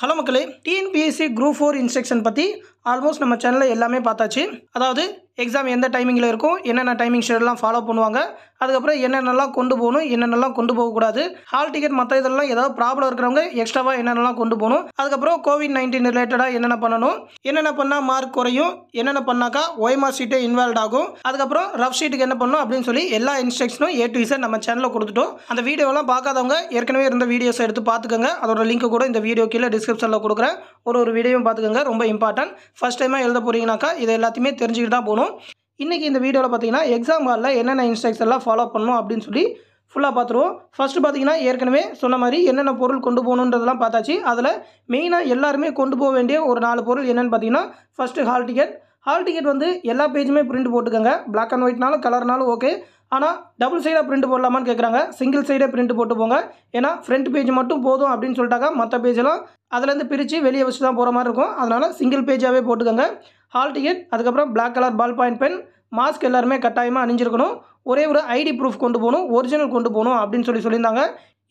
hello மக்களே TNPSC group four instruction பற்றி almost நம்ம சேனலில் எல்லாமே பார்த்தாச்சு அதாவது எக்ஸாம் எந்த டைமிங்கில் இருக்கும் என்னென்ன டைமிங் ஷெடியூலாம் ஃபாலோ பண்ணுவாங்க அதுக்கப்புறம் என்னென்னலாம் கொண்டு போகணும் என்னென்னலாம் கொண்டு போகக்கூடாது ஹால் டிக்கெட் மற்ற இதெல்லாம் ஏதாவது ப்ராப்ளம் இருக்கிறவங்க எக்ஸ்ட்ராவாக என்னென்னலாம் கொண்டு போகணும் அதுக்கப்புறம் கோவிட் நைன்டீன் ரிலேட்டடாக என்னென்ன பண்ணணும் என்னென்ன பண்ணால் மார்க் குறையும் என்னென்ன பண்ணாக்கா ஒய்மார் ஷீட்டே இன்வால்வ் ஆகும் அதுக்கப்புறம் ரஃப் ஷீட்டுக்கு என்ன பண்ணணும் அப்படின்னு சொல்லி எல்லா இன்ஸ்ட்ரக்ஷனும் ஏ டு இசை நம்ம சேனலில் கொடுத்துட்டோம் அந்த வீடியோலாம் பார்க்காதவங்க ஏற்கனவே இருந்த வீடியோஸ் எடுத்து பார்த்துக்கோங்க அதோட லிங்க் கூட இந்த வீடியோ கீழே டிஸ்கிரிப்ஷனில் கொடுக்குறேன் ஒரு ஒரு வீடியோவும் பார்த்துக்கோங்க ரொம்ப இம்பார்ட்டன்ட் ஃபஸ்ட் டைமாக எழுத போகிறீங்கனாக்கா இது எல்லாத்தையுமே தெரிஞ்சுக்கிட்டு தான் போகணும் பார்த்துருக்கோம் இன்றைக்கி இந்த வீடியோவில் பார்த்தீங்கன்னா எக்ஸாம் காலில் என்னென்ன இன்ஸ்ட்ரக்ஷன்லாம் ஃபாலோ பண்ணணும் அப்படின்னு சொல்லி ஃபுல்லாக பார்த்துருவோம் ஃபஸ்ட்டு பார்த்தீங்கன்னா ஏற்கனவே சொன்ன மாதிரி என்னென்ன பொருள் கொண்டு போகணுன்றதெல்லாம் பார்த்தாச்சு அதில் மெயினாக எல்லாருமே கொண்டு போக வேண்டிய ஒரு நாலு பொருள் என்னென்னு பார்த்தீங்கன்னா first hall ticket hall ticket வந்து எல்லா பேஜுமே பிரிண்ட் போட்டுக்கோங்க பிளாக் அண்ட் ஒயிட்னாலும் கலர்னாலும் ஓகே ஆனால் டபுள் சைடாக பிரிண்ட் போடலாமான்னு கேட்குறாங்க சிங்கிள் சைடே பிரிண்ட் போட்டு போங்க ஏன்னா ஃப்ரண்ட் பேஜ் மட்டும் போதும் அப்படின்னு சொல்லிட்டாங்க மற்ற பேஜெல்லாம் அதுலேருந்து பிரித்து வெளியே வச்சு தான் போகிற மாதிரி இருக்கும் அதனால் சிங்கிள் பேஜாகவே போட்டுக்கோங்க ஹால் டிக்கெட் அதுக்கப்புறம் black colour ball point pen mask எல்லாருமே கட்டாயமாக அணிஞ்சிருக்கணும் ஒரே ஒரு ஐடி ப்ரூஃப் கொண்டு போகணும் ஒரிஜினல் கொண்டு போகணும் அப்படின்னு சொல்லி சொல்லியிருந்தாங்க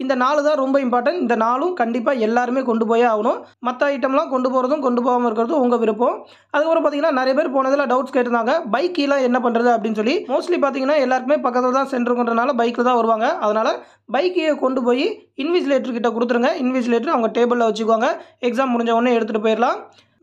இந்த நாலு தான் ரொம்ப இம்பார்ட்டன்ட் இந்த நாளும் கண்டிப்பாக எல்லாருமே கொண்டு போயே ஆகணும் மற்ற ஐட்டம்லாம் கொண்டு போகிறதும் கொண்டு போகாமல் இருக்கிறதும் உங்கள் விருப்பம் அதுக்கப்புறம் பார்த்தீங்கன்னா நிறைய பேர் போனதில் டவுட்ஸ் கேட்டிருந்தாங்க பைக்கெலாம் என்ன பண்ணுறது அப்படின்னு சொல்லி மோஸ்ட்லி பார்த்தீங்கன்னா எல்லாருக்குமே பக்கத்தில் தான் சென்டருக்குன்றனால பைக்கில் தான் வருவாங்க அதனால் பைக்கையை கொண்டு போய் இன்விஜிலேட்டர்கிட்ட கொடுத்துருங்க இன்விஜிலேட்டர் அவங்க டேபிளில் வச்சுக்குவாங்க எக்ஸாம் முடிஞ்ச உடனே எடுத்துகிட்டு போயிடலாம்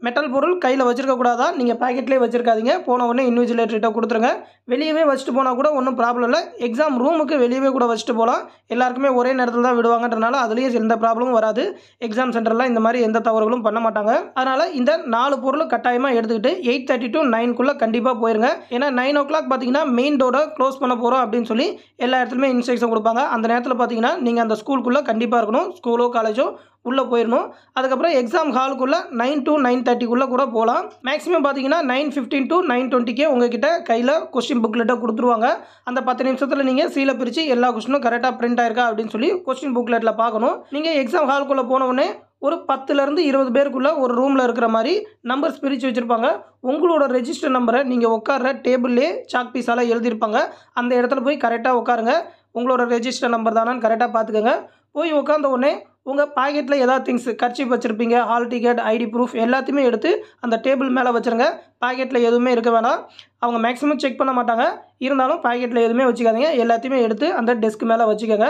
மெட்டல் பொருள் கையில் வச்சுருக்கக்கூடாதா நீங்கள் பேக்கெட்லேயே வச்சுருக்காதீங்க போன உடனே இன்விஜிலேட்டர்கிட்ட கொடுத்துருங்க வெளியவே வச்சுட்டு போனால் கூட ஒன்றும் ப்ராப்ளம் இல்லை எக்ஸாம் ரூமுக்கு வெளியவே கூட வச்சுட்டு போகலாம் எல்லாருக்குமே ஒரே நேரத்தில் தான் விடுவாங்கன்றனால அதுலேயும் எந்த ப்ராப்ளமும் வராது எக்ஸாம் சென்டரில் இந்த மாதிரி எந்த தவறுகளும் பண்ண மாட்டாங்க அதனால் இந்த நாலு பொருள் கட்டாயமாக எடுத்துக்கிட்டு எயிட் தேர்ட்டி டு நைன்குள்ளே கண்டிப்பாக போயிருங்க ஏன்னா நைன் ஓ கிளாக் பார்த்தீங்கன்னா மெயின் டோரை க்ளோஸ் பண்ண போகிறோம் அப்படின்னு சொல்லி எல்லா இடத்துலையுமே இன்ஸ்ட்ரக்ஷன் கொடுப்பாங்க அந்த நேரத்தில் பார்த்தீங்கன்னா நீங்கள் அந்த ஸ்கூலுக்குள்ளே கண்டிப்பாக இருக்கணும் ஸ்கூலோ காலேஜோ உள்ளே போயிடணும் அதுக்கப்புறம் எக்ஸாம் ஹாலுக்குள்ளே நைன் டு நைன் தேர்ட்டிக்குள்ளே கூட போகலாம் மேக்ஸிமம் பார்த்தீங்கன்னா நைன் ஃபிஃப்டின் டு நைன் டுவெண்ட்டிக்கே உங்ககிட்ட கையில் கொஸ்டின் புக்லெட்டை கொடுத்துருவாங்க அந்த பத்து நிமிஷத்தில் நீங்கள் சீலை பிரித்து எல்லா கொஸ்டினும் கரெக்டாக பிரிண்ட் ஆயிருக்கா அப்படின்னு சொல்லி கொஸ்டின் புக்லெட்டில் பார்க்கணும் நீங்கள் எக்ஸாம் ஹாலுக்குள்ளே போனவுடனே ஒரு பத்துலேருந்து இருபது பேருக்குள்ளே ஒரு ரூமில் இருக்கிற மாதிரி நம்பர்ஸ் பிரித்து வச்சுருப்பாங்க உங்களோட ரெஜிஸ்டர் நம்பரை நீங்கள் உட்கார்ற டேபிள்லே சாக் பீஸால் எழுதியிருப்பாங்க அந்த இடத்துல போய் கரெக்டாக உட்காருங்க உங்களோட ரெஜிஸ்டர் நம்பர் தானான்னு கரெக்டாக பார்த்துக்கோங்க போய் உட்காந்த உடனே உங்கள் பாக்கெட்டில் ஏதாவது திங்ஸ் கர்ச்சி வச்சுருப்பீங்க ஹால் டிக்கெட் ஐடி ப்ரூஃப் எல்லாத்தையுமே எடுத்து அந்த டேபிள் மேலே வச்சுருங்க பாக்கெட்டில் எதுவுமே இருக்க வேணாம் அவங்க மேக்ஸிமம் செக் பண்ண மாட்டாங்க இருந்தாலும் பாக்கெட்டில் எதுவுமே வச்சுக்காதீங்க எல்லாத்தையுமே எடுத்து அந்த டெஸ்க் மேலே வச்சுக்கோங்க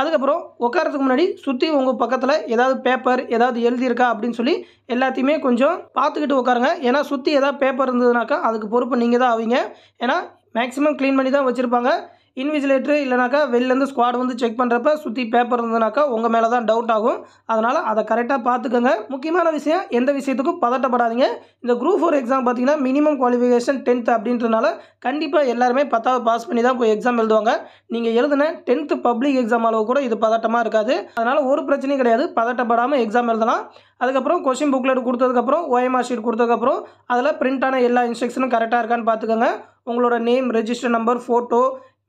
அதுக்கப்புறம் உட்காரத்துக்கு முன்னாடி சுற்றி உங்கள் பக்கத்தில் ஏதாவது பேப்பர் ஏதாவது எழுதியிருக்கா அப்படின்னு சொல்லி எல்லாத்தையுமே கொஞ்சம் பார்த்துக்கிட்டு உட்காருங்க ஏன்னா சுற்றி ஏதாவது பேப்பர் இருந்ததுனாக்கா அதுக்கு பொறுப்பு நீங்கள் தான் ஆவீங்க ஏன்னா மேக்ஸிமம் க்ளீன் பண்ணி தான் வச்சுருப்பாங்க இன்விஜிலேட்டரு இல்லைனாக்கா வெளிலேருந்து ஸ்குவாட் வந்து செக் பண்ணுறப்ப சுற்றி பேப்பர் இருந்ததுனாக்கா உங்கள் மேலே தான் டவுட் ஆகும் அதனால் அதை கரெக்டாக பார்த்துக்கோங்க முக்கியமான விஷயம் எந்த விஷயத்துக்கும் பதட்டப்படாதீங்க இந்த குரூப் ஃபோர் எக்ஸாம் பார்த்தீங்கன்னா மினிமம் குவாலிஃபிகேஷன் டென்த் அப்படின்றனால கண்டிப்பாக எல்லாருமே பத்தாவது பாஸ் பண்ணி தான் போய் எக்ஸாம் எழுதுவாங்க நீங்கள் எழுதின டென்த்து பப்ளிக் எக்ஸாம் அளவு கூட இது பதட்டமாக இருக்காது அதனால் ஒரு பிரச்சனையும் கிடையாது பதட்டப்படாமல் எக்ஸாம் எழுதலாம் அதுக்கப்புறம் கொஷின் புக்லெட் கொடுத்ததுக்கப்புறம் ஓஎம்ஆர் ஷீட் கொடுத்ததுக்கப்புறம் அதில் பிரிண்டான எல்லா இன்ஸ்ட்ரக்ஷனும் கரெக்டாக இருக்கான்னு பார்த்துக்கோங்க உங்களோட name register number photo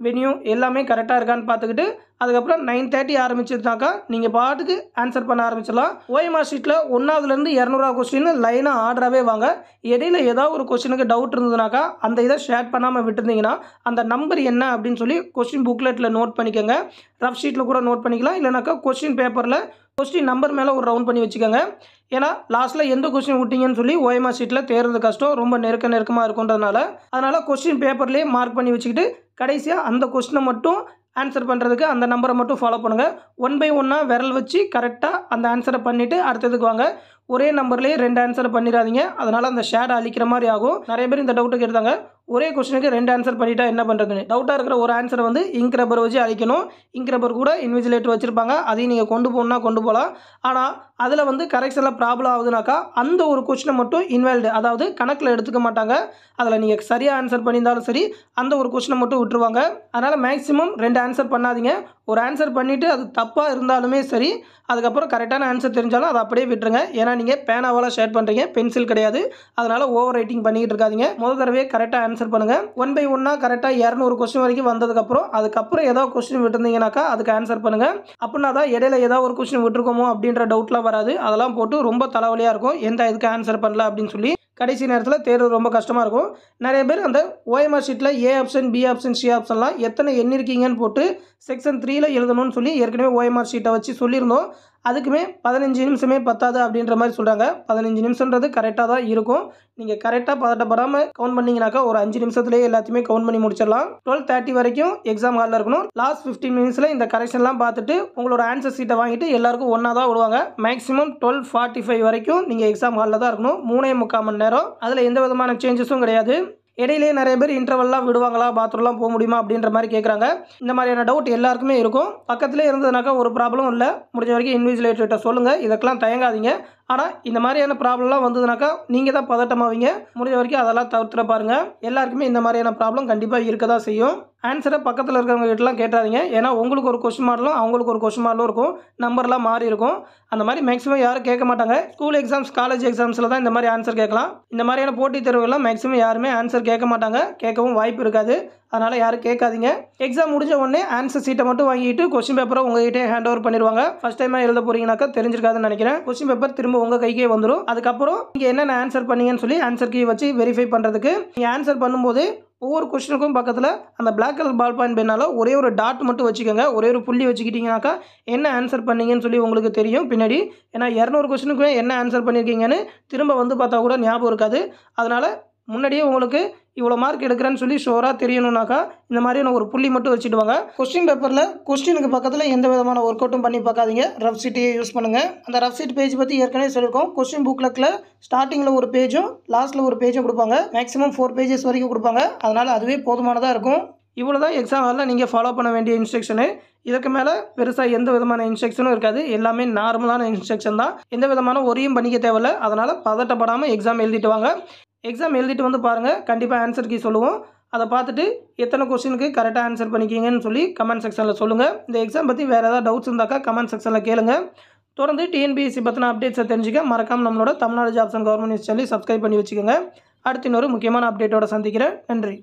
venue எல்லாமே கரெக்டாக இருக்கான்னு பார்த்துக்கிட்டு அதுக்கப்புறம் நைன் தேர்ட்டி ஆரம்பிச்சிருந்தாக்கா நீங்கள் பாட்டுக்கு ஆன்சர் பண்ண ஆரம்பிச்சிடலாம் ஓஎம்ஆர் ஷீட்டில் ஒன்றாவதுலேருந்து இரநூறுவா கொஸ்டின் லைனாக ஆர்டராகவே வாங்க இடையில ஏதாவது ஒரு கொஸ்டினுக்கு டவுட் இருந்ததுனாக்கா அந்த இதை ஷேர் பண்ணாமல் விட்டுருந்தீங்கன்னா அந்த நம்பர் என்ன அப்படின்னு சொல்லி கொஸ்டின் புக்லெட்டில் நோட் பண்ணிக்கோங்க ரஃப் ஷீட்டில் கூட நோட் பண்ணிக்கலாம் இல்லைனாக்கா கொஸ்டின் பேப்பரில் கொஸ்டின் நம்பர் மேலே ஒரு ரவுண்ட் பண்ணி வச்சுக்கோங்க ஏன்னா லாஸ்ட்டில் எந்த கொஸ்டின் விட்டிங்கன்னு சொல்லி ஓஎம்ஆர் ஷீட்டில் தேர்றது கஷ்டம் ரொம்ப நெருக்க நெருக்கமாக இருக்குன்றதுனால அதனால் கொஸ்டின் பேப்பர்லேயே மார்க் பண்ணி வச்சுக்கிட்டு கடைசியாக அந்த கொஸ்டினை மட்டும் ஆன்சர் பண்ணுறதுக்கு அந்த நம்பரை மட்டும் ஃபாலோ பண்ணுங்கள் ஒன் பை ஒன்னாக விரல் வச்சு கரெக்டாக அந்த ஆன்சரை பண்ணிவிட்டு அடுத்ததுக்கு வாங்க ஒரே நம்பர்லேயே ரெண்டு ஆன்சர் பண்ணிடாதீங்க அதனால் அந்த ஷேடை அழிக்கிற மாதிரி ஆகும் நிறைய பேர் இந்த டவுட்டு கேட்டாங்க ஒரே கொஸ்டினுக்கு ரெண்டு ஆன்சர் பண்ணிட்டா என்ன பண்ணுறதுன்னு டவுட்டாக இருக்கிற ஒரு ஆன்சர் வந்து இங்க் ரப்பர் வச்சு அழிக்கணும் இங்க் ரப்பர் கூட இன்விஜிலேட்டர் வச்சுருப்பாங்க அதையும் நீங்கள் கொண்டு போகணுன்னா கொண்டு போகலாம் ஆனால் அதில் வந்து கரெக்ஷனில் ப்ராப்ளம் ஆகுதுனாக்கா அந்த ஒரு கொஸ்டினை மட்டும் இன்வால்டு அதாவது கணக்கில் எடுத்துக்க மாட்டாங்க அதில் நீங்கள் சரியாக ஆன்சர் பண்ணியிருந்தாலும் சரி அந்த ஒரு கொஸ்டினை மட்டும் விட்டுருவாங்க அதனால் மேக்ஸிமம் ரெண்டு ஆன்சர் பண்ணாதீங்க ஒரு ஆன்சர் பண்ணிவிட்டு அது தப்பாக இருந்தாலுமே சரி அதுக்கப்புறம் கரெக்டான ஆன்சர் தெரிஞ்சாலும் அதை அப்படியே விட்டுருங்க ஏன்னா நீங்கள் பேனாவெல்லாம் ஷேர் பண்ணுறீங்க பென்சில் கிடையாது அதனால் ஓவர் ரைட்டிங் பண்ணிக்கிட்டு இருக்காதிங்க முதல் தடவை கரெக்டாக ஆன்சர் பண்ணுங்கள் ஒன் பை ஒன்னாக கரெக்டாக இரநூறு கொஸ்டின் வரைக்கும் வந்ததுக்கப்புறம் அதுக்கப்புறம் ஏதாவது கொஸ்டின் விட்டுருந்தீங்கனாக்கா அதுக்கு ஆன்சர் பண்ணுங்கள் அப்படின்னா தான் இடையில ஏதாவது ஒரு கொஸ்டின் விட்டுருக்கோமோ அப்படின்ற டவுட்லாம் வராது அதெல்லாம் போட்டு ரொம்ப தலைவலியாக இருக்கும் எந்த இதுக்கு ஆன்சர் பண்ணல அப்படின்னு சொல்லி கடைசி நேரத்தில் தேர்வு ரொம்ப கஷ்டமாக இருக்கும் நிறைய பேர் அந்த ஓஎம்ஆர் ஷீட்டில் A option B option C ஆப்ஷன்லாம் எத்தனை எண்ணிருக்கீங்கன்னு போட்டு செக்ஷன் த்ரீ கீழே எழுதணும்னு சொல்லி ஏற்கனவே ஓஎம்ஆர் ஷீட்டை வச்சு சொல்லியிருந்தோம் அதுக்குமே பதினஞ்சு நிமிஷமே பத்தாது அப்படின்ற மாதிரி சொல்கிறாங்க பதினஞ்சு நிமிஷன்றது கரெக்டாக தான் இருக்கும் நீங்கள் கரெக்டாக பதட்டப்படாமல் கவுண்ட் பண்ணிங்கனாக்கா ஒரு அஞ்சு நிமிஷத்துலேயே எல்லாத்தையுமே கவுண்ட் பண்ணி முடிச்சிடலாம் டுவெல் தேர்ட்டி வரைக்கும் எக்ஸாம் ஹாலில் இருக்கணும் லாஸ்ட் ஃபிஃப்டின் மினிட்ஸில் இந்த கரெக்ஷன்லாம் பார்த்துட்டு உங்களோட ஆன்சர் சீட்டை வாங்கிட்டு எல்லாருக்கும் ஒன்றா தான் விடுவாங்க மேக்ஸிமம் டுவெல் ஃபார்ட்டி ஃபைவ் வரைக்கும் நீங்கள் எக்ஸாம் ஹாலில் தான் இருக்கணும் மூணே முக்கால் மணி நேரம் அதில் எந்த விதமான சேஞ்சஸும் கிடையாது இடையிலே நிறைய பேர் இன்டர்வல்லாம் விடுவாங்களா பாத்ரூம்லாம் போக முடியுமா அப்படின்ற மாதிரி கேட்குறாங்க இந்த மாதிரியான டவுட் எல்லாருக்குமே இருக்கும் பக்கத்துலேயே இருந்ததுனாக்கா ஒரு ப்ராப்ளம் இல்லை முடிஞ்ச வரைக்கும் இன்விஜிலேட்டர்கிட்ட சொல்லுங்கள் இதுக்கெல்லாம் தயங்காதீங்க ஆனால் இந்த மாதிரியான ப்ராப்ளம்லாம் வந்ததுனாக்கா நீங்கள் தான் பதட்டமாவீங்க முடிஞ்ச வரைக்கும் அதெல்லாம் தவிர்த்துட பாருங்கள் எல்லாருக்குமே இந்த மாதிரியான ப்ராப்ளம் கண்டிப்பாக இருக்க தான் செய்யும் ஆன்சரை பக்கத்தில் இருக்கிறவங்க கிட்டலாம் கேட்டாதீங்க ஏன்னா உங்களுக்கு ஒரு கொஸ்டின் மாடலும் அவங்களுக்கு ஒரு கொஸ்டின் மாடலும் இருக்கும் நம்பர்லாம் மாறி இருக்கும் அந்த மாதிரி மேக்ஸிமம் யாரும் கேட்க மாட்டாங்க ஸ்கூல் எக்ஸாம்ஸ் காலேஜ் எக்ஸாம்ஸில் தான் இந்த மாதிரி ஆன்சர் கேட்கலாம் இந்த மாதிரியான போட்டித் தேர்வுகள்லாம் மேக்ஸிமம் யாருமே ஆன்சர் கேட்க மாட்டாங்க கேட்கவும் வாய்ப்பு இருக்காது அதனால் யாரும் கேட்காதீங்க எக்ஸாம் முடிஞ்ச உடனே ஆன்சர் சீட்டை மட்டும் வாங்கிட்டு கொஸ்டின் பேப்பரை உங்ககிட்டே ஹேண்ட் ஓவர் பண்ணிடுவாங்க ஃபஸ்ட் டைமாக எழுத போகிறீங்கன்னாக்கா தெரிஞ்சிருக்காதுன்னு நினைக்கிறேன் கொஸ்டின் பேப்பர் திரும்ப உங்கள் கைக்கே வந்துடும் அதுக்கப்புறம் நீங்கள் என்னென்ன ஆன்சர் பண்ணீங்கன்னு சொல்லி ஆன்சர் கீ வச்சு வெரிஃபை பண்ணுறதுக்கு நீங்கள் ஆன்சர் பண்ணும்போது ஒவ்வொரு கொஸ்டினுக்கும் பக்கத்தில் அந்த பிளாக் கலர் பால் பாயிண்ட் பெண்ணால் ஒரே ஒரு டாட் மட்டும் வச்சுக்கோங்க ஒரே ஒரு புள்ளி வச்சுக்கிட்டிங்கனாக்கா என்ன ஆன்சர் பண்ணீங்கன்னு சொல்லி உங்களுக்கு தெரியும் பின்னாடி ஏன்னா இரநூறு கொஸ்டினுக்குமே என்ன ஆன்சர் பண்ணியிருக்கீங்கன்னு திரும்ப வந்து பார்த்தா கூட ஞாபகம் இருக்காது அதனால் முன்னாடியே உங்களுக்கு இவ்வளோ மார்க் எடுக்கிறேன்னு சொல்லி ஷோராக தெரியணுனாக்கா இந்த மாதிரி நான் ஒரு புள்ளி மட்டும் வச்சுட்டு வாங்க கொஸ்டின் பேப்பரில் கொஸ்டினுக்கு பக்கத்தில் எந்த விதமான ஒர்க் அவுட்டும் பண்ணி பார்க்காதீங்க ரஃப் சீட்டையே யூஸ் பண்ணுங்கள் அந்த ரஃப் சீட் பேஜ் பற்றி ஏற்கனவே சொல்லியிருக்கோம் கொஸ்டின் புக்கில் ஸ்டார்டிங்கில் ஒரு பேஜும் லாஸ்ட்டில் ஒரு பேஜும் கொடுப்பாங்க மேக்ஸிமம் ஃபோர் பேஜஸ் வரைக்கும் கொடுப்பாங்க அதனால் அதுவே போதுமானதாக இருக்கும் இவ்வளோ தான் எக்ஸாம் ஹாலில் நீங்கள் ஃபாலோ பண்ண வேண்டிய இன்ஸ்ட்ரக்ஷனு இதுக்கு மேலே பெருசாக எந்த விதமான இன்ஸ்ட்ரக்ஷனும் இருக்காது எல்லாமே நார்மலான இன்ஸ்ட்ரக்ஷன் தான் எந்த விதமான ஒரையும் பண்ணிக்க தேவையில்ல அதனால் பதட்டப்படாமல் எக்ஸாம் எழுதிட்டு வாங்க எக்ஸாம் எழுதிட்டு வந்து பாருங்கள் கண்டிப்பாக ஆன்சர் கீ சொல்லுவோம் அதை பார்த்துட்டு எத்தனை கொஸ்டினுக்கு கரெக்டாக ஆன்சர் பண்ணிக்கிங்கன்னு சொல்லி கமெண்ட் செக்ஷனில் சொல்லுங்கள் இந்த எக்ஸாம் பற்றி வேறு ஏதாவது டவுட்ஸ் இருந்தாக்கா கமெண்ட் செக்ஷனில் கேளுங்க தொடர்ந்து டிஎன்பிஎஸ்சி பற்றின அப்டேட்ஸை தெரிஞ்சுக்க மறக்காமல் நம்மளோட Tamil Nadu jobs and government news சொல்லி சப்ஸ்கிரைப் பண்ணி வச்சுக்கோங்க அடுத்த இன்னொரு முக்கியமான அப்டேட்டோட சந்திக்கிறேன் நன்றி